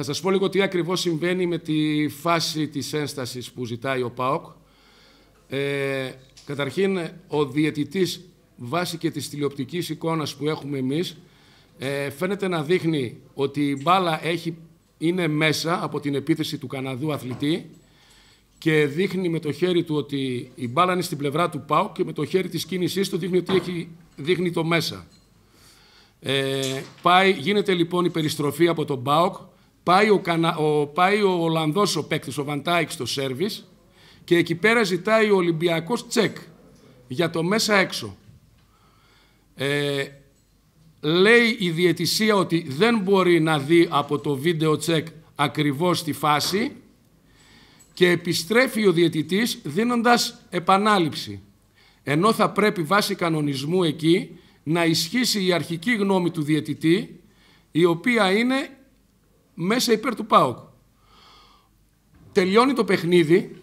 Θα σας πω λίγο τι ακριβώς συμβαίνει με τη φάση της ένστασης που ζητάει ο ΠΑΟΚ. Ε, καταρχήν, ο διαιτητής βάσει και της τηλεοπτικής εικόνας που έχουμε εμείς ε, φαίνεται να δείχνει ότι η μπάλα έχει, είναι μέσα από την επίθεση του Καναδού αθλητή και δείχνει με το χέρι του ότι η μπάλα είναι στην πλευρά του ΠΑΟΚ και με το χέρι της κίνησής του δείχνει ότι έχει, δείχνει το μέσα. Ε, πάει, γίνεται λοιπόν η περιστροφή από τον ΠΑΟΚ Πάει ο, Κανα... ο... Πάει ο Ολλανδός ο παίκτης, ο Βαντάικ στο σέρβις και εκεί πέρα ζητάει ο Ολυμπιακός τσεκ για το μέσα έξω. Ε, λέει η διαιτησία ότι δεν μπορεί να δει από το βίντεο τσεκ ακριβώς τη φάση και επιστρέφει ο διαιτητής δίνοντας επανάληψη. Ενώ θα πρέπει βάσει κανονισμού εκεί να ισχύσει η αρχική γνώμη του διαιτητή η οποία είναι μέσα υπέρ του ΠΑΟΚ. Τελειώνει το παιχνίδι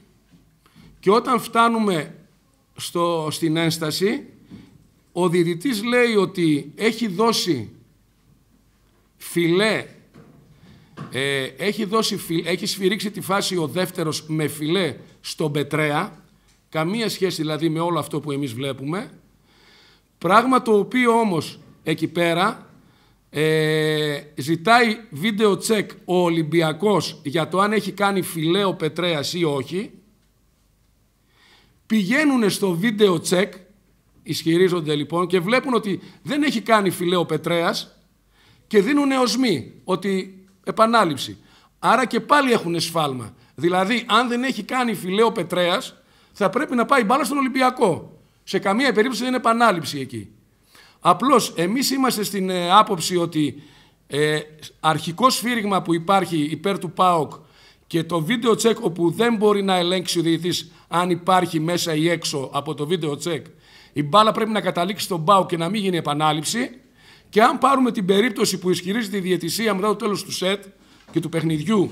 και όταν φτάνουμε στο, στην ένσταση ο διαιτητής λέει ότι έχει δώσει φιλέ ε, έχει, δώσει, έχει σφυρίξει τη φάση ο δεύτερος με φιλέ στον Πετρέα καμία σχέση δηλαδή με όλο αυτό που εμείς βλέπουμε πράγμα το οποίο όμως εκεί πέρα ε, ζητάει βίντεο τσεκ ο Ολυμπιακός για το αν έχει κάνει φιλέο πετρέας ή όχι. Πηγαίνουν στο βίντεο τσεκ, ισχυρίζονται λοιπόν, και βλέπουν ότι δεν έχει κάνει φιλέο πετρέας και δίνουν ως ότι επανάληψη. Άρα και πάλι έχουν σφάλμα. Δηλαδή, αν δεν έχει κάνει φιλέο πετρέας, θα πρέπει να πάει μπάλα στον Ολυμπιακό. Σε καμία περίπτωση δεν είναι επανάληψη εκεί. Απλώς εμείς είμαστε στην ε, άποψη ότι ε, αρχικό σφύριγμα που υπάρχει υπέρ του ΠΑΟΚ και το βίντεο τσεκ όπου δεν μπορεί να ελέγξει ο αν υπάρχει μέσα ή έξω από το βίντεο τσεκ η μπάλα πρέπει να καταλήξει στον ΠΑΟΚ και να μην γίνει επανάληψη και αν πάρουμε την περίπτωση που ισχυρίζεται η διαιτησία μετά το τέλος του σετ και του παιχνιδιού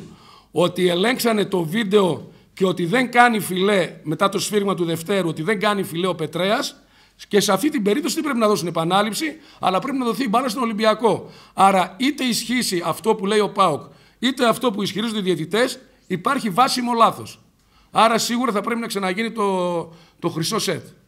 ότι ελέγξανε το βίντεο και ότι δεν κάνει φιλέ μετά το σφύριγμα του Δευτέρου, ότι δεν κάνει φιλέ ο Πετρέας, και σε αυτή την περίπτωση δεν πρέπει να δώσουν επανάληψη, αλλά πρέπει να δοθεί η μπάλα στον Ολυμπιακό. Άρα είτε ισχύσει αυτό που λέει ο Πάοκ, είτε αυτό που ισχυρίζονται οι διαιτητές υπάρχει βάσιμο λάθος. Άρα σίγουρα θα πρέπει να ξαναγίνει το, το χρυσό σετ.